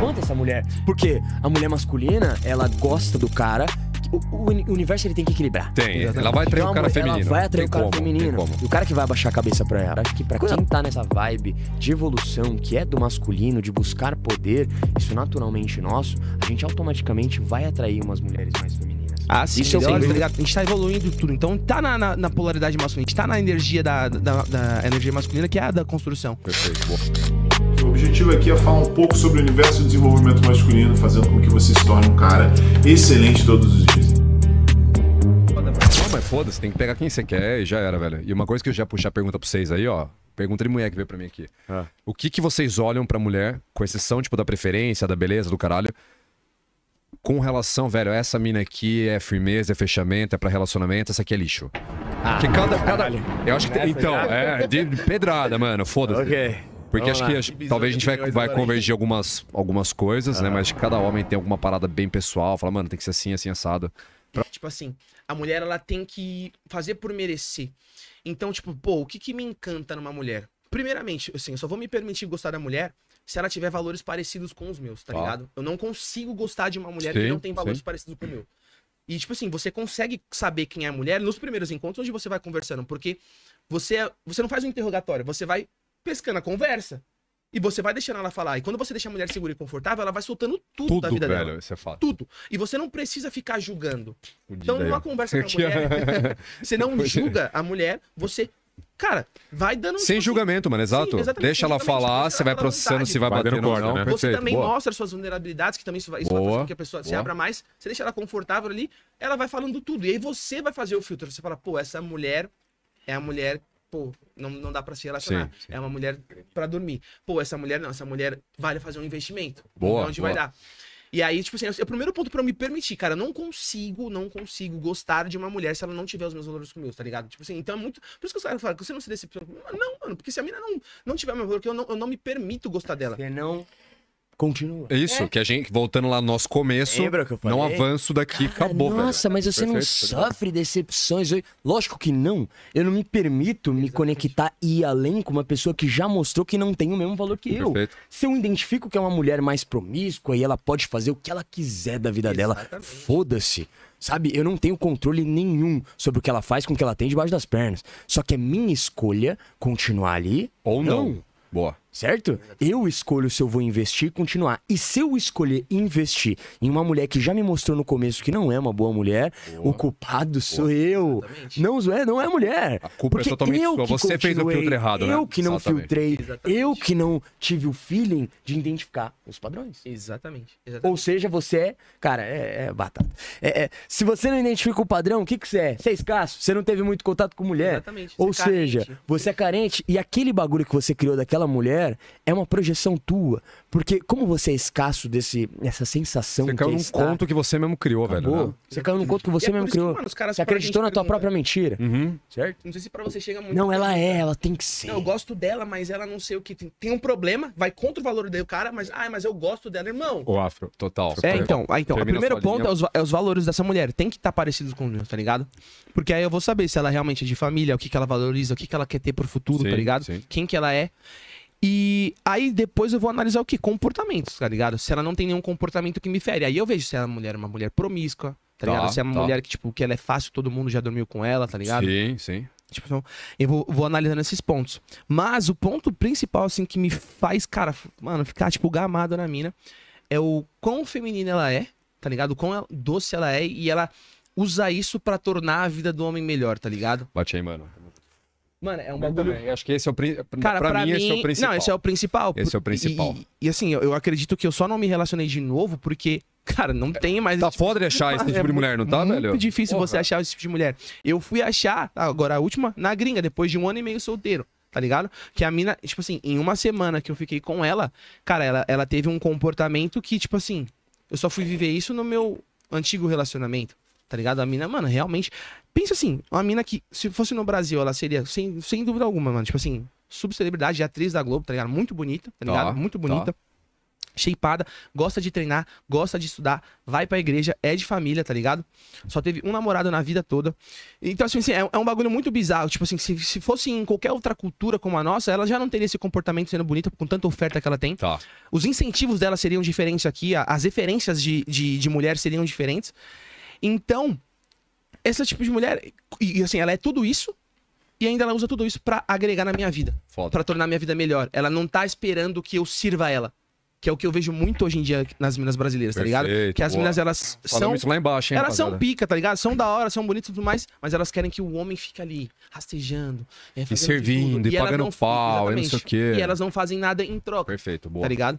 levanta essa mulher. Porque a mulher masculina, ela gosta do cara o, o, universo ele tem que equilibrar. Tem, Exatamente. ela vai atrair então, o cara feminino. Ela vai atrair tem o cara como, feminino. E o cara que vai abaixar a cabeça pra ela. Acho que pra quem tá nessa vibe de evolução, que é do masculino, de buscar poder, isso naturalmente nosso, a gente automaticamente vai atrair umas mulheres mais femininas. Ah, sim, isso é tá ligado? A gente tá evoluindo tudo. Então tá na, na, na polaridade masculina, a gente tá na energia da, da, da energia masculina, que é a da construção. Perfeito, boa objetivo aqui é falar um pouco sobre o universo do desenvolvimento masculino, fazendo com que você se torne um cara excelente todos os dias. Não, mas foda-se, tem que pegar quem você quer e já era, velho. E uma coisa que eu já puxar a pergunta pra vocês aí, ó. Pergunta de mulher que veio pra mim aqui. Ah. O que que vocês olham pra mulher, com exceção, tipo, da preferência, da beleza, do caralho, com relação, velho, essa mina aqui é firmeza, é fechamento, é pra relacionamento, essa aqui é lixo. Ah, que cada, cada... Eu acho que. Tem... Então, é, de pedrada, mano, foda-se. Ok. Porque Vamos acho lá. que, que talvez a gente vai, vai convergir algumas, algumas coisas, né? ah, né? Mas cada homem tem alguma parada bem pessoal. Fala, mano, tem que ser assim, assim, assado. Pra... Tipo assim, a mulher, ela tem que fazer por merecer. Então, tipo, pô, o que que me encanta numa mulher? Primeiramente, assim, eu só vou me permitir gostar da mulher se ela tiver valores parecidos com os meus, tá ah. ligado? Eu não consigo gostar de uma mulher sim, que não tem valores sim. parecidos com o meu. E, tipo assim, você consegue saber quem é a mulher nos primeiros encontros onde você vai conversando, porque você, é, você não faz um interrogatório, você vai pescando a conversa. E você vai deixando ela falar. E quando você deixa a mulher segura e confortável, ela vai soltando tudo, tudo da vida velho, dela. Isso é fato. Tudo. E você não precisa ficar julgando. então, numa conversa com a mulher, você não julga a mulher, você Cara, vai dando um Sem tipo julgamento, mano, exato. Sim, Deixa ela falar, você vai processando se vai, bater no corno, não. Né? Você Perfeito. também Boa. mostra suas vulnerabilidades, que também isso vai, isso vai fazer com que a pessoa Boa. se abra mais. Você deixa ela confortável ali, ela vai falando tudo. E aí você vai fazer o filtro. Você fala, pô, essa mulher é a mulher pô, não, não dá para se relacionar. Sim, sim. É uma mulher para dormir. Pô, essa mulher não, essa mulher vale fazer um investimento. Boa. Onde boa. vai dar? E aí, tipo assim, é o primeiro ponto para eu me permitir, cara, não consigo, não consigo gostar de uma mulher se ela não tiver os meus valores comigo, tá ligado? Tipo assim, então é muito. Por isso que os caras falam que você não se decepciona. Não, mano, porque se a mina não, não tiver meu valor, eu não, eu não me permito gostar dela. Porque não continua. Isso, é. que a gente, voltando lá no nosso começo, não avanço daqui, Cara, ah, acabou, Nossa, velho. mas você Perfeito, não sofre decepções. Lógico que não. Eu não me permito Exatamente. me conectar e ir além com uma pessoa que já mostrou que não tem o mesmo valor que Perfeito. eu. Se eu identifico que é uma mulher mais promíscua e ela pode fazer o que ela quiser da vida Exatamente. dela, foda-se. Sabe, eu não tenho controle nenhum sobre o que ela faz com o que ela tem debaixo das pernas. Só que é minha escolha continuar ali ou não. não. Boa. Certo? Eu escolho se eu vou investir e continuar. E se eu escolher investir em uma mulher que já me mostrou no começo que não é uma boa mulher, boa. o culpado boa. sou eu. Não Não é, não é mulher. A culpa é Porque é totalmente sua. Você fez o filtro errado, eu né? Eu que não Exatamente. filtrei, Exatamente. eu que não tive o feeling de identificar os padrões. Exatamente. Ou seja, você é, cara, é, é batata. É, é, se você não identifica o padrão, o que, que você é? Você é escasso, você não teve muito contato com mulher. Exatamente. Ou é seja, você é carente e aquele bagulho que você criou daquela mulher é uma projeção tua. Porque como você é escasso desse, dessa sensação Você caiu é num está, conto que você mesmo criou, acabou. velho. Né? Você caiu num conto que é você é mesmo isso que, criou. mano, os caras você acreditou na tua própria mentira. Uhum. Certo? Não sei se pra você chega muito. Não, ela é, né? ela tem que ser. Não, eu gosto dela, mas ela não sei o que. Tem, tem um problema, vai contra o valor do cara, mas. Ai, mas eu gosto dela, irmão. O afro, total. É, então, ah, então o primeiro ponto é os, é os valores dessa mulher. Tem que estar tá parecidos com o meus, tá ligado? Porque aí eu vou saber se ela realmente é de família, o que, que ela valoriza, o que, que ela quer ter pro futuro, tá Sim, tá ligado? sim. Quem que ela é. E aí depois eu vou analisar o que? Comportamentos, tá ligado? Se ela não tem nenhum comportamento que me fere. Aí eu vejo se ela é uma mulher, promíscua, tá, tá ligado? Se é uma tá. mulher que, tipo, que ela é fácil, todo mundo já dormiu com ela, tá ligado? Sim, sim. Tipo, então, eu vou, vou, analisando esses pontos. Mas o ponto principal, assim, que me faz, cara, mano, ficar, tipo, gamado na mina é o quão feminina ela é, tá ligado? O quão doce ela é e ela usa isso para tornar a vida do homem melhor, tá ligado? Bate aí, mano. Mano, é um bagulho. Também. Acho que esse é o principal. Cara, pra, pra mim, mim, esse é o principal. Não, esse é o principal. Esse é o principal. E, e, e assim, eu, eu, acredito que eu só não me relacionei de novo porque, cara, não tem mais. Tá tipo foda de achar esse tipo de é mulher, não tá, muito velho? Muito difícil Porra. você achar esse tipo de mulher. Eu fui achar, ah, agora a última, na gringa, depois de um ano e meio solteiro tá ligado? Que a mina, tipo assim, em uma semana que eu fiquei com ela, cara, ela, ela teve um comportamento que, tipo assim, eu só fui viver isso no meu antigo relacionamento. Tá ligado? A mina, mano, realmente. Pensa assim, uma mina que, se fosse no Brasil, ela seria, sem, sem dúvida alguma, mano. Tipo assim, subcelebridade, atriz da Globo, tá ligado? Muito bonita, tá ligado? Tó, tá, Muito bonita. Tó. Tá. Shapeada, gosta de treinar, gosta de estudar, vai pra igreja, é de família, tá ligado? Só teve um namorado na vida toda. Então, assim, assim, é, é um bagulho muito bizarro. Tipo assim, se, se, fosse em qualquer outra cultura como a nossa, ela já não teria esse comportamento sendo bonita com tanta oferta que ela tem. Tá. Os incentivos dela seriam diferentes aqui, as referências de, de, de mulher seriam diferentes. Então, esse tipo de mulher, e, assim, ela é tudo isso, e ainda ela usa tudo isso para agregar na minha vida. para Pra tornar minha vida melhor. Ela não tá esperando que eu sirva ela. Que é o que eu vejo muito hoje em dia nas minas brasileiras, Perfeito, tá ligado? Que as boa. minas, elas são. Isso lá embaixo, hein, elas são pica, tá ligado? São da hora, são bonitas e tudo mais, mas elas querem que o homem fique ali, rastejando, é, e servindo, e, e pagando não... pau, e não sei o quê. E elas não fazem nada em troca. Perfeito, boa. Tá ligado?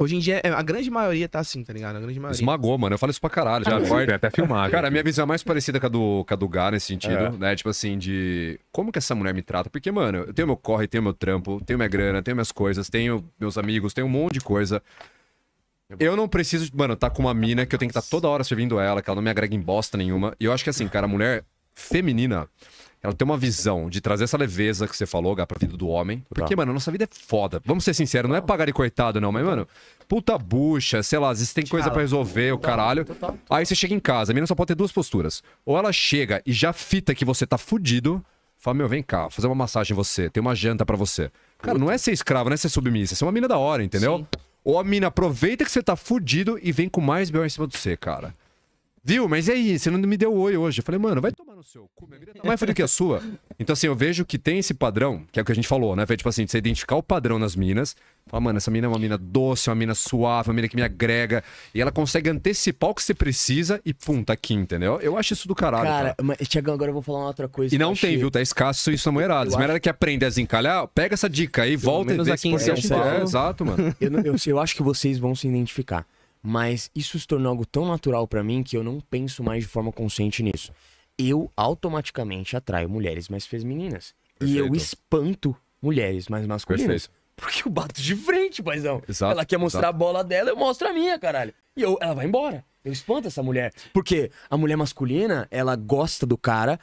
Hoje em dia, é, a grande maioria tá assim, tá ligado? A grande maioria. Esmagou, mano. Eu falo isso pra caralho. Já ah, acorda. É até filmado. Cara, a minha visão é mais parecida com a do, com a do Gá nesse sentido, é. né? Tipo assim, de como que essa mulher me trata? Porque, mano, eu tenho meu corre, tenho meu trampo, tenho minha grana, tenho minhas coisas, tenho meus amigos, tenho um monte de coisa. Eu não preciso, mano, tá com uma mina que eu tenho que estar tá toda hora servindo ela, que ela não me agrega em bosta nenhuma. E eu acho que assim, cara, a mulher feminina, ela tem uma visão de trazer essa leveza que você falou, Gá, pra vida do homem. Tá. Porque, tá. mano, nossa vida é foda. Vamos ser sinceros, não é pagar de coitado, não, mas, mano, puta bucha, sei lá, às vezes tem coisa para resolver, o caralho. Aí você chega em casa, a menina só pode ter duas posturas. Ou ela chega e já fita que você tá fudido, fala, meu, vem cá, fazer uma massagem em você, tem uma janta para você. Cara, não é ser escravo, não é ser submissa, é ser uma mina da hora, entendeu? Sim. Ou a mina aproveita que você tá fudido e vem com mais B.O. em cima de você, cara. Viu? Mas e aí? Você não me deu oi hoje. Eu falei, mano, vai tomar no seu cu. Minha vida tá mais fria que a sua. Então, assim, eu vejo que tem esse padrão, que é o que a gente falou, né? Foi, tipo assim, você identificar o padrão nas minas. Falar, mano, essa mina é uma mina doce, é uma mina suave, é uma mina que me agrega. E ela consegue antecipar o que você precisa e pum, tá aqui, entendeu? Eu acho isso do caralho. Cara, cara. mas, Tiagão, agora eu vou falar uma outra coisa. E não tem, achei... viu? Tá escasso isso na mulherada. mas acho... mulherada que aprende a zincalhar, pega essa dica aí, volta e vê aqui se em É, exato, mano. eu, eu, eu acho que vocês vão se identificar. Mas isso se tornou algo tão natural para mim que eu não penso mais de forma consciente nisso. Eu automaticamente atraio mulheres mais femininas. E eu espanto mulheres mais masculinas. Perfeito. Porque eu bato de frente, paizão. Exato, ela quer mostrar exato. a bola dela, eu mostro a minha, caralho. E eu, ela vai embora. Eu espanto essa mulher. Porque a mulher masculina, ela gosta do cara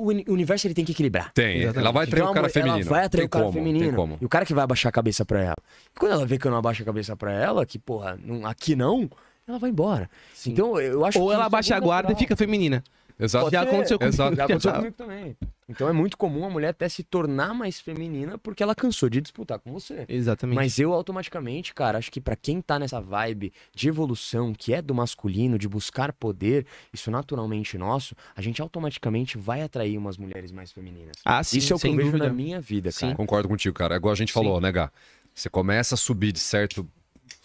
o universo ele tem que equilibrar. Tem. Exatamente. Então, ela vai atrair então, o cara feminino. Ela vai atrair tem o cara como, feminino. E o cara que vai abaixar a cabeça pra ela. E quando ela vê que eu não abaixo a cabeça pra ela, que, porra, não, aqui não, ela vai embora. Sim. Então, eu acho Ou ela é abaixa a guarda e fica feminina. Exato. Já aconteceu comigo. Exato. Já aconteceu comigo também. Então é muito comum a mulher até se tornar mais feminina porque ela cansou de disputar com você. Exatamente. Mas eu automaticamente, cara, acho que para quem tá nessa vibe de evolução, que é do masculino, de buscar poder, isso naturalmente nosso, a gente automaticamente vai atrair umas mulheres mais femininas. Ah, sim, isso é o que eu vejo na minha vida, cara. Sim. Concordo contigo, cara. É igual a gente falou, sim. né, Gá? Você começa a subir de certo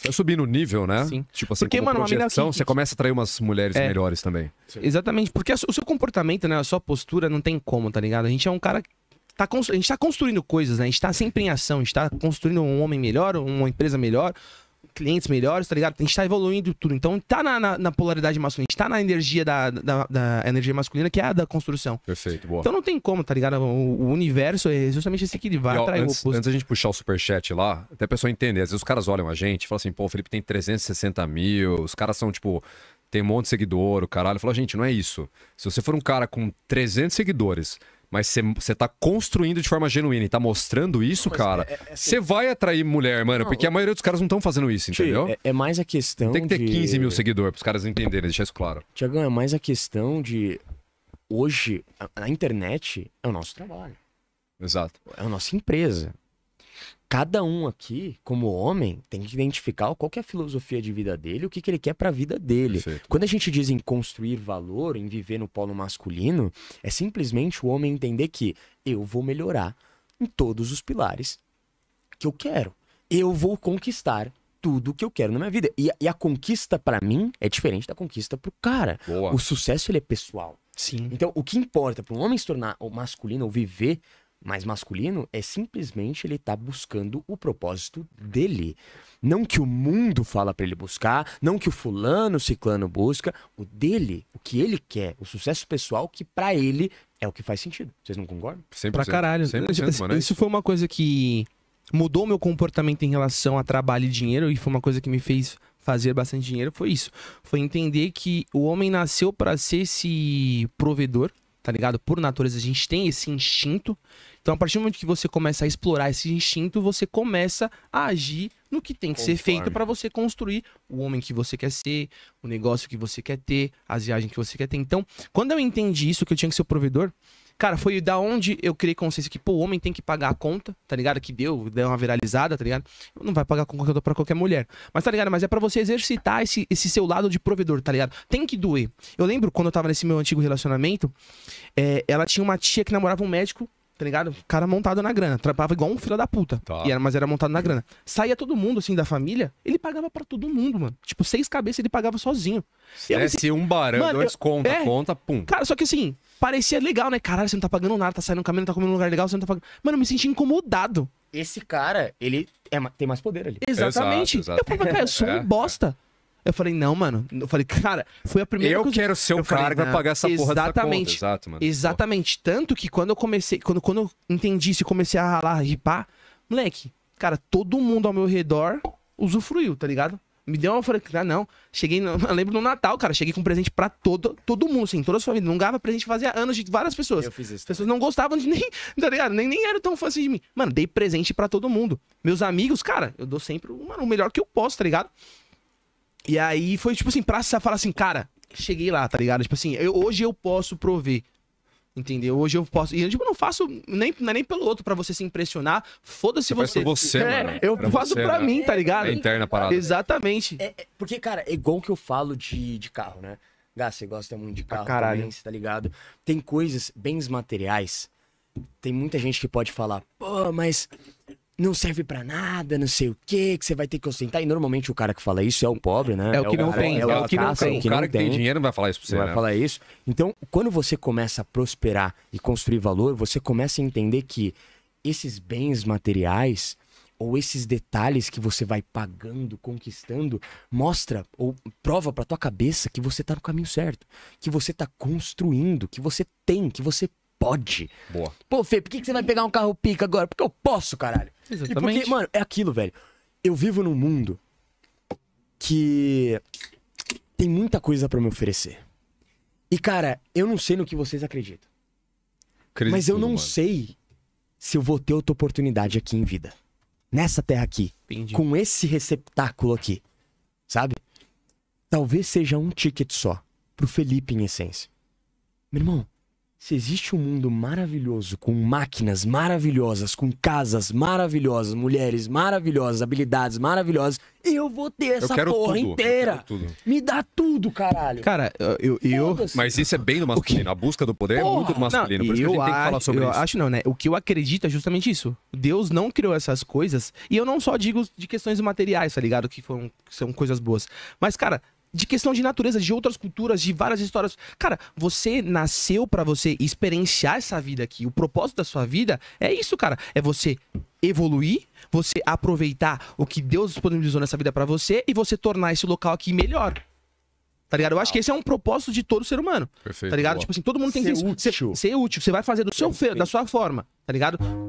Tá subir no nível, né? Sim. Tipo assim, porque, mano, é projeção, que... Assim, você começa a atrair umas mulheres é. melhores também. Sim. Exatamente, porque o seu comportamento, né, a sua postura não tem como, tá ligado? A gente é um cara Tá, a gente está construindo coisas, né? A gente está sempre em ação, a gente está construindo um homem melhor, uma empresa melhor, clientes melhores, tá ligado? A gente tá evoluindo tudo. Então tá na, na, na polaridade masculina, a gente tá na energia da, da, da, energia masculina, que é a da construção. Perfeito, boa. Então não tem como, tá ligado? O, o universo é justamente esse que ele vai e, atrair antes, o oposto. Antes da gente puxar o superchat lá, até a pessoa entender, às vezes os caras olham a gente e falam assim, pô, o Felipe tem 360 mil, os caras são tipo tem um monte de seguidor, o caralho. Fala, gente, não é isso. Se você for um cara com 300 seguidores mas você tá construindo de forma genuína e tá mostrando isso, não, cara, você é, é, é assim. vai atrair mulher, mano, não, porque a maioria dos caras não estão fazendo isso, entendeu? É, é, mais a questão. Tem que ter de... 15 mil seguidores pros caras entenderem, deixar isso claro. Tiagão, é mais a questão de. Hoje, a, a internet é o nosso trabalho. Exato. É a nossa empresa. Cada um aqui, como homem, tem que identificar qual que é a filosofia de vida dele, o que, que ele quer para a vida dele. Perfeito. Quando a gente diz em construir valor, em viver no polo masculino, é simplesmente o homem entender que eu vou melhorar em todos os pilares que eu quero. Eu vou conquistar tudo que eu quero na minha vida. E, e a conquista para mim é diferente da conquista pro cara. Boa. O sucesso ele é pessoal. Sim. Então, o que importa para um homem se tornar masculino ou viver mas masculino é simplesmente ele tá buscando o propósito dele. Não que o mundo fala para ele buscar, não que o fulano, o ciclano busca, o dele, o que ele quer, o sucesso pessoal que para ele é o que faz sentido. Vocês não concordam? Sempre pra caralho. 100%, tipo, mano, é isso foi uma coisa que mudou meu comportamento em relação a trabalho e dinheiro e foi uma coisa que me fez fazer bastante dinheiro foi isso. Foi entender que o homem nasceu para ser esse provedor, tá ligado? Por natureza, a gente tem esse instinto. Então, a partir do momento que você começa a explorar esse instinto, você começa a agir no que tem que Conforme. ser feito para você construir o homem que você quer ser, o negócio que você quer ter, as viagens que você quer ter. Então, quando eu entendi isso, que eu tinha que ser o provedor, Cara, foi da onde eu criei consciência que, pô, o homem tem que pagar a conta, tá ligado? Que deu, deu uma viralizada, tá ligado? Não vai pagar a conta que eu dou pra qualquer mulher. Mas tá ligado? Mas é para você exercitar esse, esse seu lado de provedor, tá ligado? Tem que doer. Eu lembro quando eu tava nesse meu antigo relacionamento, é, ela tinha uma tia que namorava um médico tá ligado? Cara montado na grana. Trampava igual um filho da puta. Tá. E era, mas era montado na grana. Saía todo mundo, assim, da família, ele pagava para todo mundo, mano. Tipo, seis cabeças ele pagava sozinho. Se eu, assim, um barão, dois eu, conta, é, conta, pum. Cara, só que assim, parecia legal, né? Caralho, você não tá pagando nada, tá saindo no caminho, tá comendo um lugar legal, você não tá pagando. Mano, eu me senti incomodado. Esse cara, ele é, tem mais poder ali. Exatamente. Exato, exato. Eu falei, cara, eu sou um é. bosta. Eu falei, não, mano. Eu falei, cara, foi a primeira Eu coisa... quero ser o cara falei, que vai pagar essa porra exatamente, dessa conta. Exato, mano. Exatamente. Tanto que quando eu comecei, quando, quando eu entendi isso e comecei a ralar, ripar, moleque, cara, todo mundo ao meu redor usufruiu, tá ligado? Me deu uma falei, não. Cheguei, no, eu lembro no Natal, cara, cheguei com presente pra todo, todo mundo, assim, toda a sua vida. Não ganhava presente fazia anos de várias pessoas. Eu fiz isso. As pessoas não gostavam de nem, tá ligado? Nem, nem eram tão fãs assim de mim. Mano, dei presente pra todo mundo. Meus amigos, cara, eu dou sempre mano, o melhor que eu posso, tá ligado? E aí foi, tipo assim, pra falar assim, cara, cheguei lá, tá ligado? Tipo assim, eu, hoje eu posso prover Entendeu? Hoje eu posso. E eu tipo, não faço nem, não é nem pelo outro para você se impressionar. Foda-se você. Faz você é, mano. Eu pra faço você, pra né? mim, tá é, ligado? É interna parada. Exatamente. É, é, porque, cara, é igual que eu falo de, de carro, né? Gá, você gosta muito de carro ah, caralho. também, você tá ligado? Tem coisas, bens materiais. Tem muita gente que pode falar, pô, mas não serve para nada, não sei o quê, que você vai ter que ostentar. E normalmente o cara que fala isso é o pobre, né? É o que é não tem. É o que não tem. O cara que tem dinheiro não vai falar isso pra você, né? vai falar isso. Então, quando você começa a prosperar e construir valor, você começa a entender que esses bens materiais ou esses detalhes que você vai pagando, conquistando, mostra ou prova para tua cabeça que você tá no caminho certo, que você tá construindo, que você tem, que você pode. Boa. Pô, Fê, por que, que você vai pegar um carro pica agora? Porque eu posso, caralho. Exatamente. E porque, mano, é aquilo, velho. Eu vivo num mundo que tem muita coisa para me oferecer. E, cara, eu não sei no que vocês acreditam. Acredito mas eu não mano. sei se eu vou ter outra oportunidade aqui em vida. Nessa terra aqui. Entendi. Com esse receptáculo aqui. Sabe? Talvez seja um ticket só. Pro Felipe, em essência. Meu irmão, se existe um mundo maravilhoso, com máquinas maravilhosas, com casas maravilhosas, mulheres maravilhosas, habilidades maravilhosas, eu vou ter essa porra tudo, inteira. Me dá tudo, caralho. Cara, eu. eu Mas isso é bem do masculino. A busca do poder é porra. é muito do masculino. Não, por isso eu que a gente acho, tem que falar sobre eu isso. Acho não, né? O que eu acredito é justamente isso. Deus não criou essas coisas. E eu não só digo de questões materiais, tá ligado? Que, foram, que são coisas boas. Mas, cara, de questão de natureza, de outras culturas, de várias histórias. Cara, você nasceu para você experienciar essa vida aqui. O propósito da sua vida é isso, cara. É você evoluir, você aproveitar o que Deus disponibilizou nessa vida para você e você tornar esse local aqui melhor. Tá ligado? Eu acho que esse é um propósito de todo ser humano. Perfeito. Tá ligado? Boa. Tipo assim, todo mundo tem ser que ser útil. Ser, ser útil. Você vai fazer do seu, feio da sua forma. Tá ligado?